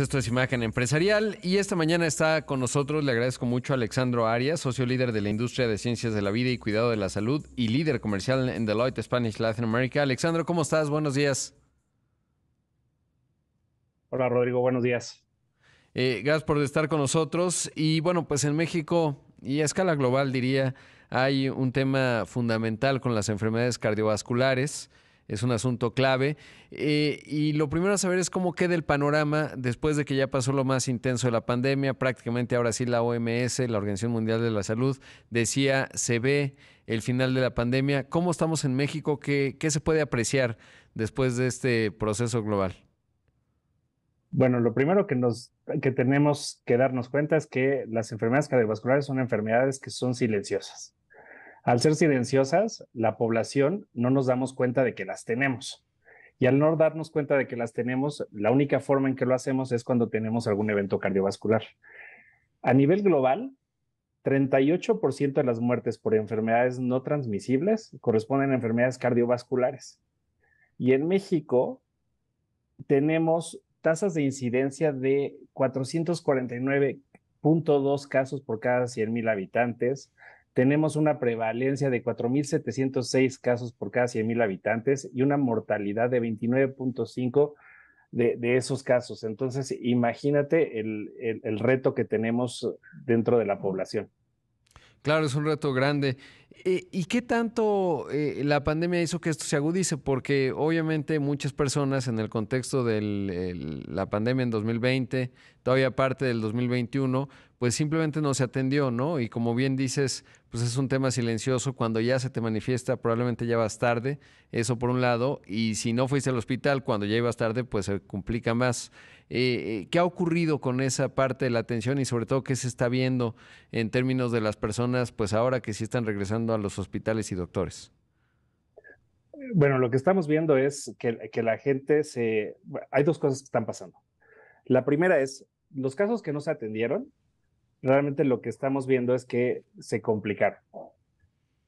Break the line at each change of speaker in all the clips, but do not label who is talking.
Esto es Imagen Empresarial y esta mañana está con nosotros, le agradezco mucho a Alexandro Arias, socio líder de la industria de ciencias de la vida y cuidado de la salud y líder comercial en Deloitte Spanish Latin America. Alexandro, ¿cómo estás? Buenos días. Hola Rodrigo, buenos días. Eh, gracias por estar con nosotros y bueno, pues en México y a escala global diría, hay un tema fundamental con las enfermedades cardiovasculares es un asunto clave. Eh, y lo primero a saber es cómo queda el panorama después de que ya pasó lo más intenso de la pandemia. Prácticamente ahora sí la OMS, la Organización Mundial de la Salud, decía se ve el final de la pandemia. ¿Cómo estamos en México? ¿Qué, se puede apreciar después de este proceso global?
Bueno, lo primero que, nos, que tenemos que darnos cuenta es que las enfermedades cardiovasculares son enfermedades que son silenciosas. Al ser silenciosas, la población no nos damos cuenta de que las tenemos. Y al no darnos cuenta de que las tenemos, la única forma en que lo hacemos es cuando tenemos algún evento cardiovascular. A nivel global, 38% de las muertes por enfermedades no transmisibles corresponden a enfermedades cardiovasculares. Y en México tenemos tasas de incidencia de 449.2 casos por cada 100.000 habitantes, tenemos una prevalencia de 4.706 casos por cada 100.000 habitantes y una mortalidad de 29.5 de, esos casos. Entonces, imagínate el reto que tenemos dentro de la población.
Claro, es un reto grande. Eh, ¿Y qué tanto eh, la pandemia hizo que esto se agudice? Porque obviamente muchas personas en el contexto de la pandemia en 2020, todavía parte del 2021, pues simplemente no se atendió, ¿no? Y como bien dices, pues es un tema silencioso, cuando ya se te manifiesta probablemente ya vas tarde, eso por un lado, y si no fuiste al hospital cuando ya ibas tarde, pues se complica más. Eh, ¿Qué ha ocurrido con esa parte de la atención y sobre todo qué se está viendo en términos de las personas, pues ahora que sí están regresando? a los hospitales y doctores?
Bueno, lo que estamos viendo es que, la gente se... Hay dos cosas que están pasando. La primera es, los casos que no se atendieron, realmente lo que estamos viendo es que se complicaron.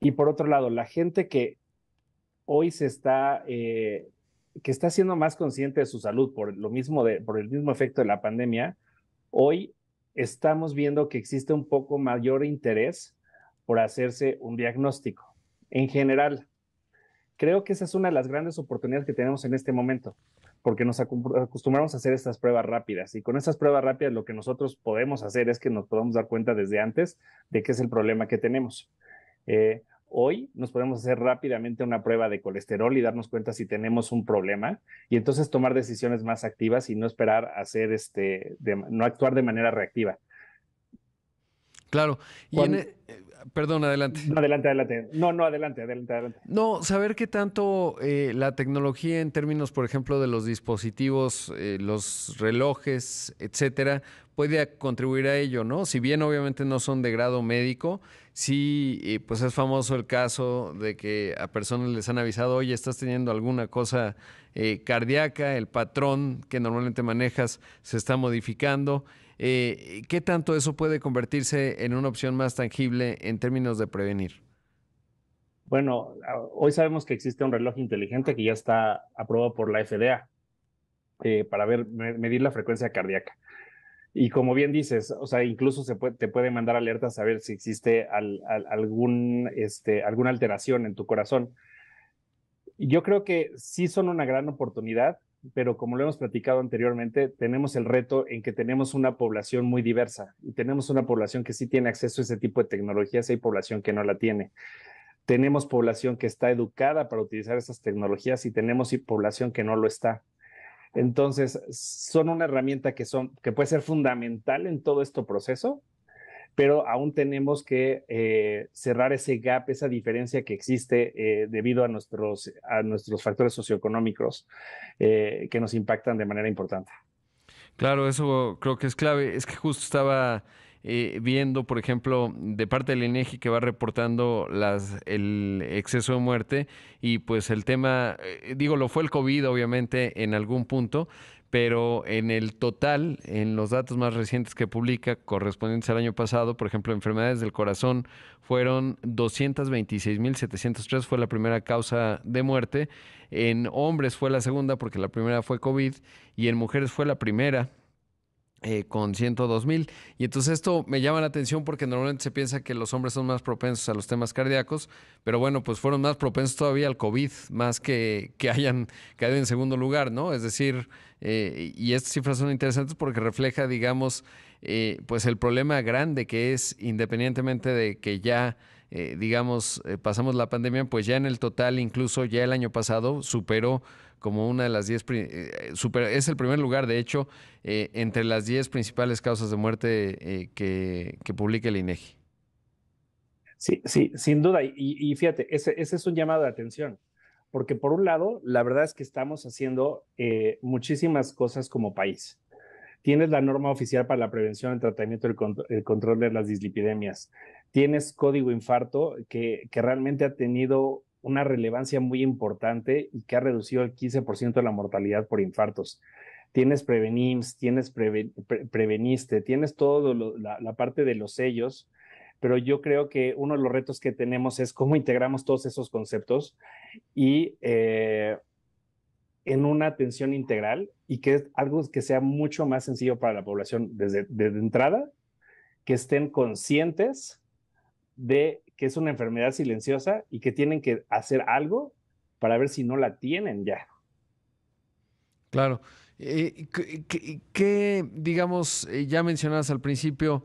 Y por otro lado, la gente que hoy se está, eh, que está siendo más consciente de su salud por, lo mismo de, por el mismo efecto de la pandemia, hoy estamos viendo que existe un poco mayor interés por hacerse un diagnóstico. En general, creo que esa es una de las grandes oportunidades que tenemos en este momento, porque nos acostumbramos a hacer estas pruebas rápidas y con estas pruebas rápidas lo que nosotros podemos hacer es que nos podamos dar cuenta desde antes de qué es el problema que tenemos. Eh, hoy nos podemos hacer rápidamente una prueba de colesterol y darnos cuenta si tenemos un problema y entonces tomar decisiones más activas y no esperar hacer este, no actuar de manera reactiva.
Claro, y en,
Perdón, adelante. No, adelante, adelante. No, no, adelante, adelante, adelante.
No, saber qué tanto eh, la tecnología en términos, por ejemplo, de los dispositivos, eh, los relojes, etcétera, puede contribuir a ello, ¿no? Si bien obviamente no son de grado médico, sí, eh, pues es famoso el caso de que a personas les han avisado, oye, estás teniendo alguna cosa cardíaca, el patrón que normalmente manejas se está modificando. Eh, ¿Qué tanto eso puede convertirse en una opción más tangible en términos de prevenir?
Bueno, hoy sabemos que existe un reloj inteligente que ya está aprobado por la FDA eh, para ver, medir la frecuencia cardíaca. Y como bien dices, o sea, incluso se te puede mandar alertas a ver si existe algún, este, alguna alteración en tu corazón. Yo creo que sí son una gran oportunidad pero como lo hemos platicado anteriormente, tenemos el reto en que tenemos una población muy diversa y tenemos una población que sí tiene acceso a ese tipo de tecnologías y hay población que no la tiene. Tenemos población que está educada para utilizar esas tecnologías y tenemos población que no lo está. Entonces, son una herramienta que, son, que puede ser fundamental en todo este proceso, pero aún tenemos que eh, cerrar ese gap, esa diferencia que existe eh, debido a nuestros, a nuestros factores socioeconómicos eh, que nos impactan de manera importante.
Claro, eso creo que es clave. Es que justo estaba viendo, por ejemplo, de parte del INEGI e que va reportando el exceso de muerte y pues el tema, digo, lo fue el COVID obviamente en algún punto, pero en el total, en los datos más recientes que publica, correspondientes al año pasado, por ejemplo, enfermedades del corazón fueron 226.703, fue la primera causa de muerte, en hombres fue la segunda porque la primera fue COVID y en mujeres fue la primera eh, con 102 mil. Y entonces esto me llama la atención porque normalmente se piensa que los hombres son más propensos a los temas cardíacos, pero bueno, pues fueron más propensos todavía al COVID, más que, que hayan caído en segundo lugar, ¿no? Es decir, eh, y estas cifras son interesantes porque refleja, digamos, eh, pues el problema grande que es, independientemente de que ya... digamos, pasamos la pandemia, pues ya en el total, incluso ya el año pasado, superó como una de las diez eh, es el primer lugar, de hecho, eh, entre las 10 principales causas de muerte eh, que, publica el INEGI. E sí, sí,
sin duda. Y, fíjate, ese, es un llamado de atención, porque por un lado, la verdad es que estamos haciendo muchísimas cosas como país. Tienes la norma oficial para la prevención, el tratamiento y el, control de las dislipidemias. Tienes código infarto que, que realmente ha tenido una relevancia muy importante y que ha reducido el 15% de la mortalidad por infartos. Tienes Prevenims, tienes Preveniste, tienes toda la, parte de los sellos, pero yo creo que uno de los retos que tenemos es cómo integramos todos esos conceptos y eh, en una atención integral y que es algo que sea mucho más sencillo para la población desde entrada, que estén conscientes de que es una enfermedad silenciosa y que tienen que hacer algo para ver si no la tienen ya.
Claro. Eh, ¿qué, digamos, eh, ya mencionabas al principio,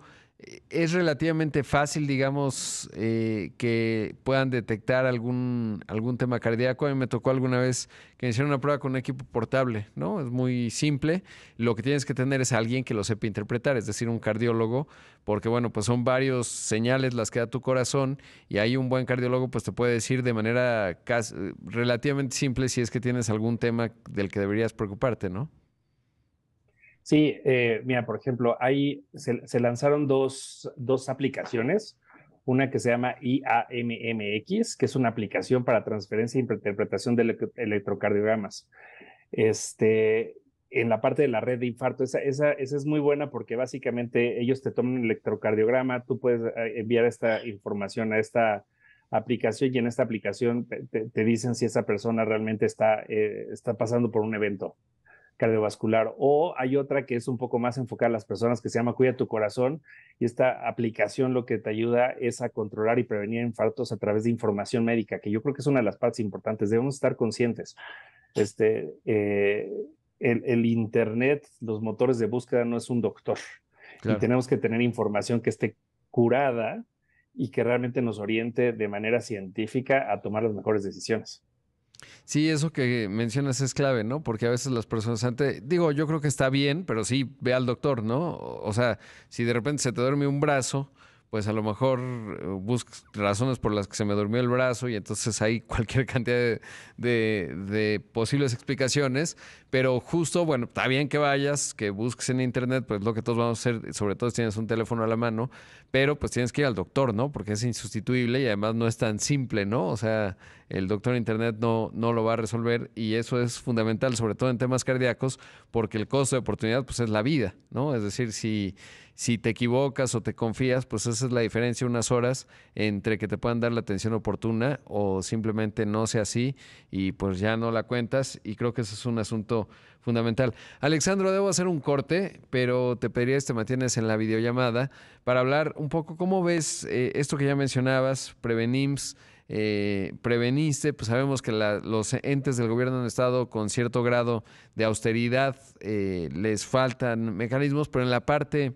es relativamente fácil, digamos, eh, que puedan detectar algún, algún tema cardíaco. A mí me tocó alguna vez que me hicieron una prueba con un equipo portable, ¿no? Es muy simple. Lo que tienes que tener es alguien que lo sepa interpretar, es decir, un cardiólogo, porque bueno, pues son varios señales las que da tu corazón y ahí un buen cardiólogo pues te puede decir de manera relativamente simple si es que tienes algún tema del que deberías preocuparte, ¿no? Sí, eh,
mira, por ejemplo, ahí se, lanzaron dos, dos, aplicaciones, una que se llama IAMMX, que es una aplicación para transferencia e interpretación de electrocardiogramas. Este, en la parte de la red de infarto, esa, es muy buena porque básicamente ellos te toman un electrocardiograma, tú puedes eh, enviar esta información a esta aplicación y en esta aplicación te, dicen si esa persona realmente está, eh, está pasando por un evento cardiovascular. O hay otra que es un poco más enfocada a las personas que se llama Cuida tu corazón y esta aplicación lo que te ayuda es a controlar y prevenir infartos a través de información médica, que yo creo que es una de las partes importantes. Debemos estar conscientes. Este, eh, el, Internet, los motores de búsqueda no es un doctor. Y tenemos que tener información que esté curada y que realmente nos oriente de manera científica a tomar las mejores decisiones.
Sí, eso que mencionas es clave, ¿no? Porque a veces las personas antes, digo, yo creo que está bien, pero sí, ve al doctor, ¿no? O sea, si de repente se te duerme un brazo, pues a lo mejor eh, buscas razones por las que se me durmió el brazo y entonces hay cualquier cantidad de, posibles explicaciones, pero justo, bueno, está bien que vayas, que busques en internet, pues lo que todos vamos a hacer, sobre todo si tienes un teléfono a la mano, pero pues tienes que ir al doctor, ¿no? Porque es insustituible y además no es tan simple, ¿no? O sea, el doctor en internet no, no lo va a resolver y eso es fundamental, sobre todo en temas cardíacos, porque el costo de oportunidad, pues es la vida, ¿no? Es decir, si si te equivocas o te confías, pues esa es la diferencia unas horas entre que te puedan dar la atención oportuna o simplemente no sea así y pues ya no la cuentas y creo que eso es un asunto fundamental. Alexandro, debo hacer un corte, pero te pediría que te mantienes en la videollamada para hablar un poco cómo ves eh, esto que ya mencionabas, prevenims, eh, preveniste, pues sabemos que los entes del gobierno han estado con cierto grado de austeridad, eh, les faltan mecanismos, pero en la parte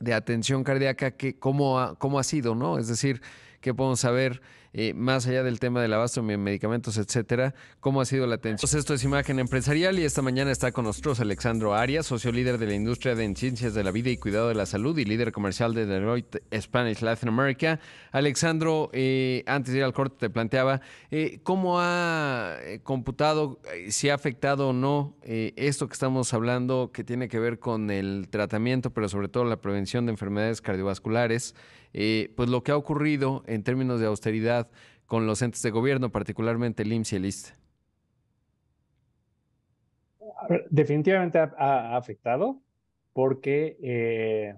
de atención cardíaca, que, cómo, ha, cómo ha sido, ¿no? Es decir, qué podemos saber eh, más allá del tema del abasto de medicamentos, etcétera, cómo ha sido la atención. Pues esto es Imagen Empresarial y esta mañana está con nosotros Alexandro Arias, socio líder de la industria de ciencias de la vida y cuidado de la salud y líder comercial de Deloitte Spanish Latin America. Alexandro, eh, antes de ir al corte te planteaba, eh, ¿cómo ha computado, si ha afectado o no esto que estamos hablando que tiene que ver con el tratamiento, pero sobre todo la prevención de enfermedades cardiovasculares? Eh, pues lo que ha ocurrido en términos de austeridad con los entes de gobierno, particularmente el IMSS y el ISTE?
Definitivamente ha, afectado porque eh,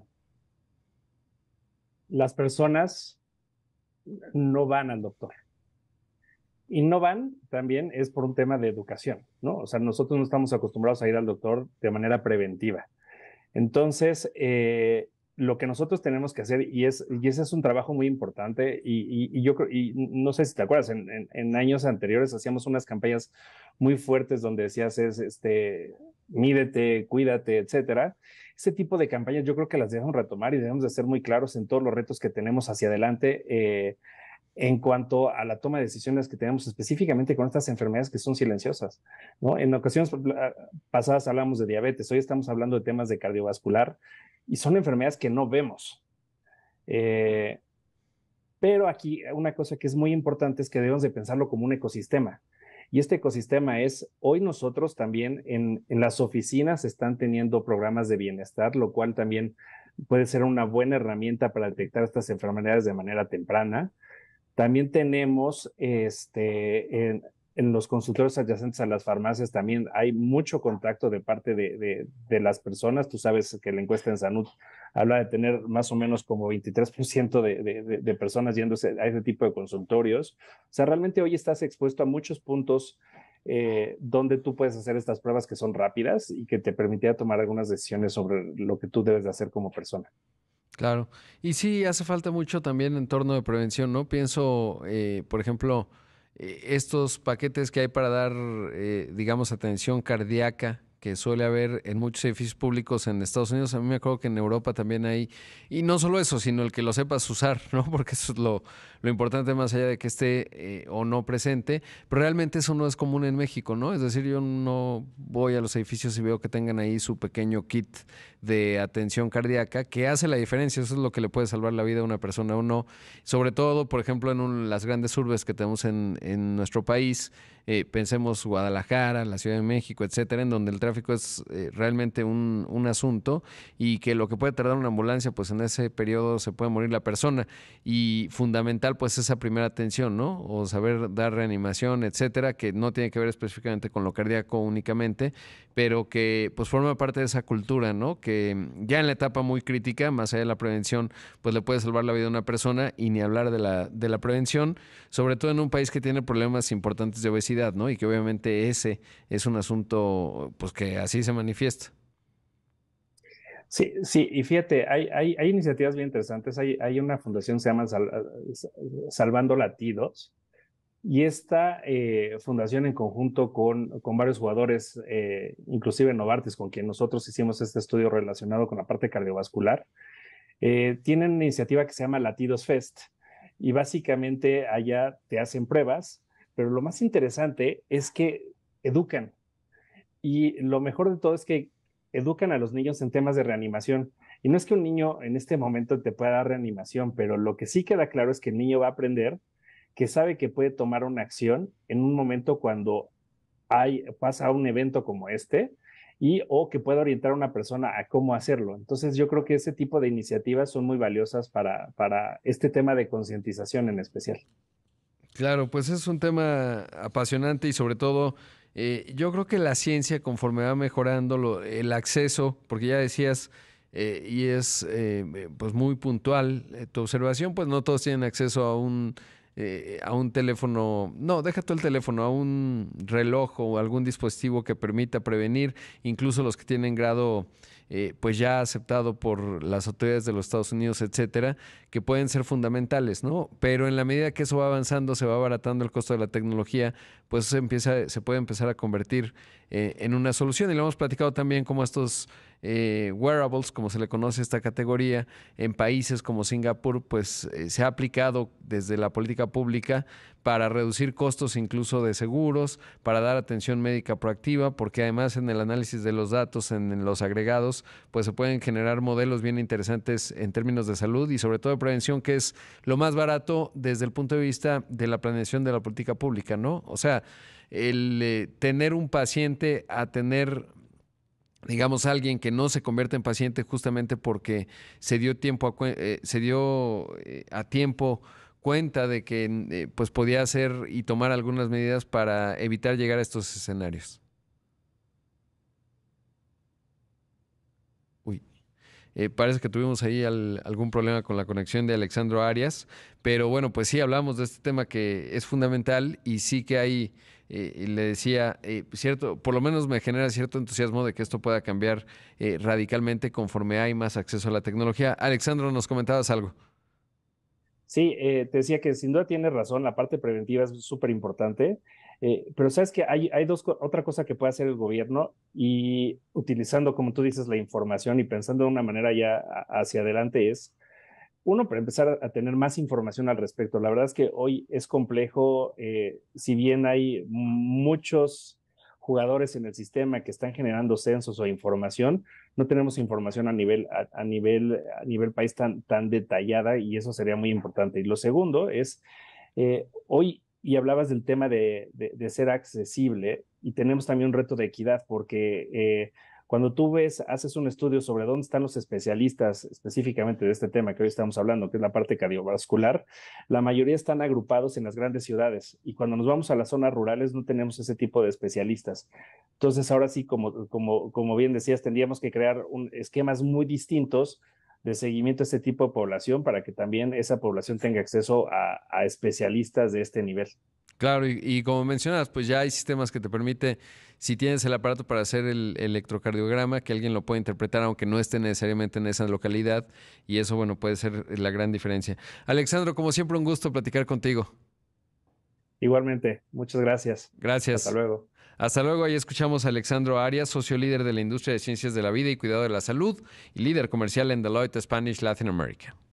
las personas no van al doctor. Y no van también es por un tema de educación, ¿no? O sea, nosotros no estamos acostumbrados a ir al doctor de manera preventiva. Entonces, eh, lo que nosotros tenemos que hacer, y, es, y ese es un trabajo muy importante, y, y, yo y no sé si te acuerdas, en, años anteriores hacíamos unas campañas muy fuertes donde decías, este, mídete, cuídate, etcétera. Ese tipo de campañas yo creo que las debemos retomar y debemos de ser muy claros en todos los retos que tenemos hacia adelante. Eh, en cuanto a la toma de decisiones que tenemos específicamente con estas enfermedades que son silenciosas. ¿no? En ocasiones ah, pasadas hablamos de diabetes, hoy estamos hablando de temas de cardiovascular y son enfermedades que no vemos. Eh, pero aquí una cosa que es muy importante es que debemos de pensarlo como un ecosistema. Y este ecosistema es, hoy nosotros también en, las oficinas están teniendo programas de bienestar, lo cual también puede ser una buena herramienta para detectar estas enfermedades de manera temprana. También tenemos este, en los consultorios adyacentes a las farmacias también hay mucho contacto de parte de, las personas. Tú sabes que la encuesta en Sanud habla de tener más o menos como 23% de, personas yéndose a ese tipo de consultorios. O sea, realmente hoy estás expuesto a muchos puntos eh, donde tú puedes hacer estas pruebas que son rápidas y que te permitirá tomar algunas decisiones sobre lo que tú debes de hacer como persona.
Claro. Y sí, hace falta mucho también en torno de prevención, ¿no? Pienso, eh, por ejemplo, eh, estos paquetes que hay para dar, eh, digamos, atención cardíaca que suele haber en muchos edificios públicos en Estados Unidos. A mí me acuerdo que en Europa también hay, y no solo eso, sino el que lo sepas usar, ¿no? Porque eso es lo, importante más allá de que esté eh, o no presente. Pero realmente eso no es común en México, ¿no? Es decir, yo no voy a los edificios y veo que tengan ahí su pequeño kit de atención cardíaca, que hace la diferencia, eso es lo que le puede salvar la vida a una persona o no. Sobre todo, por ejemplo, en las grandes urbes que tenemos en, en nuestro país eh, pensemos Guadalajara, la Ciudad de México, etcétera, en donde el tráfico es eh, realmente un, un, asunto y que lo que puede tardar una ambulancia, pues en ese periodo se puede morir la persona. Y fundamental, pues esa primera atención, ¿no? O saber dar reanimación, etcétera, que no tiene que ver específicamente con lo cardíaco únicamente, pero que pues forma parte de esa cultura, ¿no? Que ya en la etapa muy crítica, más allá de la prevención, pues le puede salvar la vida a una persona y ni hablar de la, prevención, sobre todo en un país que tiene problemas importantes de obesidad, ¿no? Y que obviamente ese es un asunto pues que así se manifiesta.
Sí, sí, y fíjate, hay, hay iniciativas bien interesantes. Hay, hay, una fundación que se llama Salvando Latidos, y esta eh, fundación en conjunto con, varios jugadores, eh, inclusive Novartis, con quien nosotros hicimos este estudio relacionado con la parte cardiovascular, eh, tienen una iniciativa que se llama Latidos Fest. Y básicamente allá te hacen pruebas, pero lo más interesante es que educan. Y lo mejor de todo es que educan a los niños en temas de reanimación. Y no es que un niño en este momento te pueda dar reanimación, pero lo que sí queda claro es que el niño va a aprender que sabe que puede tomar una acción en un momento cuando hay, pasa un evento como este y o que pueda orientar a una persona a cómo hacerlo. Entonces yo creo que ese tipo de iniciativas son muy valiosas para, para este tema de concientización en especial.
Claro, pues es un tema apasionante y sobre todo eh, yo creo que la ciencia conforme va mejorando el acceso, porque ya decías, eh, y es eh, pues muy puntual tu observación, pues no todos tienen acceso a un eh, a un teléfono, no, deja todo el teléfono, a un reloj o algún dispositivo que permita prevenir, incluso los que tienen grado eh, pues ya aceptado por las autoridades de los Estados Unidos, etcétera, que pueden ser fundamentales, ¿no? Pero en la medida que eso va avanzando, se va abaratando el costo de la tecnología, pues se, empieza, se puede empezar a convertir eh, en una solución. Y lo hemos platicado también como estos eh, wearables, como se le conoce a esta categoría, en países como Singapur, pues eh, se ha aplicado desde la política pública para reducir costos incluso de seguros, para dar atención médica proactiva, porque además en el análisis de los datos, en, los agregados, pues se pueden generar modelos bien interesantes en términos de salud y sobre todo de prevención, que es lo más barato desde el punto de vista de la planeación de la política pública, ¿no? O sea, el eh, tener un paciente a tener digamos, alguien que no se convierte en paciente justamente porque se dio tiempo a, eh, se dio eh, a tiempo cuenta de que mm, eh, pues podía hacer y tomar algunas medidas para evitar llegar a estos escenarios. Uy, parece que tuvimos ahí algún problema con la conexión de Alexandro Arias, pero bueno, pues sí hablamos de este tema que es fundamental y sí que hay eh, y le decía, eh, cierto, por lo menos me genera cierto entusiasmo de que esto pueda cambiar eh, radicalmente conforme hay más acceso a la tecnología. Alexandro, nos comentabas algo.
Sí, te decía que sin duda tienes razón, la parte preventiva es súper importante, pero sabes que hay, hay dos, otra cosa que puede hacer el gobierno y utilizando, como tú dices, la información y pensando de una manera ya hacia adelante es uno, para empezar a tener más información al respecto. La verdad es que hoy es complejo, eh, si bien hay muchos jugadores en el sistema que están generando censos o información, no tenemos información a nivel, a, nivel, a nivel país tan, detallada y eso sería muy importante. Y lo segundo es, eh, hoy, y hablabas del tema de, ser accesible, y tenemos también un reto de equidad porque... Eh, cuando tú ves, haces un estudio sobre dónde están los especialistas específicamente de este tema que hoy estamos hablando, que es la parte cardiovascular, la mayoría están agrupados en las grandes ciudades y cuando nos vamos a las zonas rurales no tenemos ese tipo de especialistas. Entonces, ahora sí, como, como, como bien decías, tendríamos que crear un, esquemas muy distintos de seguimiento a este tipo de población para que también esa población tenga acceso a especialistas de este nivel.
Claro, y, como mencionas, pues ya hay sistemas que te permite, si tienes el aparato para hacer el electrocardiograma, que alguien lo pueda interpretar, aunque no esté necesariamente en esa localidad, y eso, bueno, puede ser la gran diferencia. Alexandro, como siempre, un gusto platicar contigo.
Igualmente, muchas gracias.
Gracias. Hasta luego. Hasta luego, ahí escuchamos a Alexandro Arias, socio líder de la industria de ciencias de la vida y cuidado de la salud y líder comercial en Deloitte Spanish Latin America.